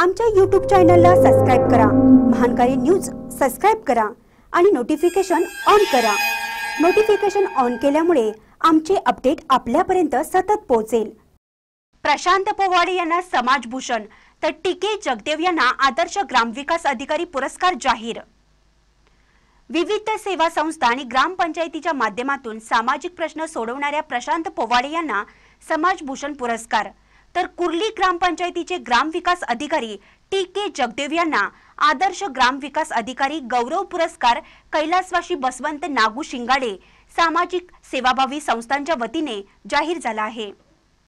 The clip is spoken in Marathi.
आमच्या यूट्यूब चॅनलला सबस्क्राईब करा महानकारी न्यूज सबस्क्राईब करा आणि नोटिफिकेशन ऑन करा नोटिफिकेशन ऑन केल्यामुळे आमचे अपडेट आपल्यापर्यंत सतत पोहोचेल प्रशांत पोवाडे यांना समाजभूषण तर टीके जगदेव यांना आदर्श ग्रामविकास अधिकारी पुरस्कार जाहीर विविध सेवा संस्था आणि ग्रामपंचायतीच्या माध्यमातून सामाजिक प्रश्न सोडवणाऱ्या प्रशांत पोवाडे यांना समाजभूषण पुरस्कार तर कुर्ली ग्रामपंचायतीचे ग्रामविकास अधिकारी टी के जगदेव यांना आदर्श ग्रामविकास अधिकारी गौरव पुरस्कार कैलासवाशी बसवंत नागू शिंगाडे सामाजिक सेवाभावी संस्थांच्या वतीने जाहीर झाला आहे